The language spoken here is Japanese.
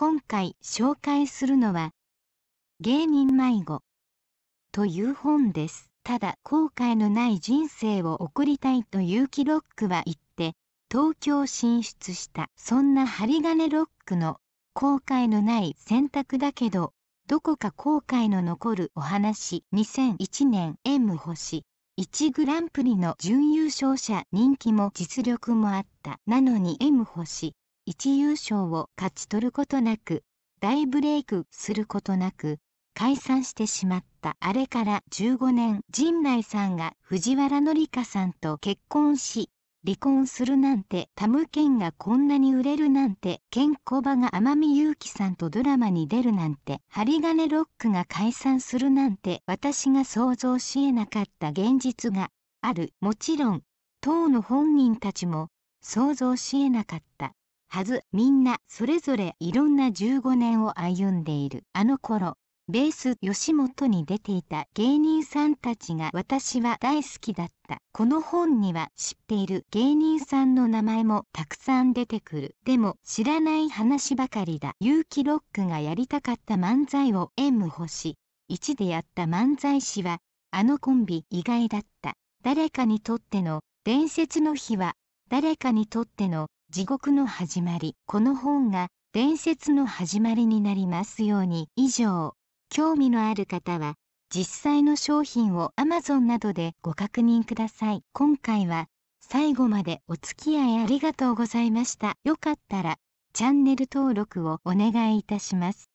今回紹介するのは、芸人迷子という本です。ただ後悔のない人生を送りたいと結城気ロックは言って、東京進出した。そんな針金ロックの後悔のない選択だけど、どこか後悔の残るお話。2001年 M 星1グランプリの準優勝者人気も実力もあった。なのに M 星1優勝を勝ち取ることなく大ブレイクすることなく解散してしまったあれから15年陣内さんが藤原紀香さんと結婚し離婚するなんてタムケンがこんなに売れるなんてケンコバが天海祐希さんとドラマに出るなんて針金ロックが解散するなんて私が想像しえなかった現実があるもちろん当の本人たちも想像しえなかったはずみんなそれぞれいろんな15年を歩んでいるあの頃ベース吉本に出ていた芸人さんたちが私は大好きだったこの本には知っている芸人さんの名前もたくさん出てくるでも知らない話ばかりだ結城ロックがやりたかった漫才を M 星1でやった漫才師はあのコンビ意外だった誰かにとっての伝説の日は誰かにとっての地獄の始まりこの本が伝説の始まりになりますように以上興味のある方は実際の商品を Amazon などでご確認ください今回は最後までお付き合いありがとうございましたよかったらチャンネル登録をお願いいたします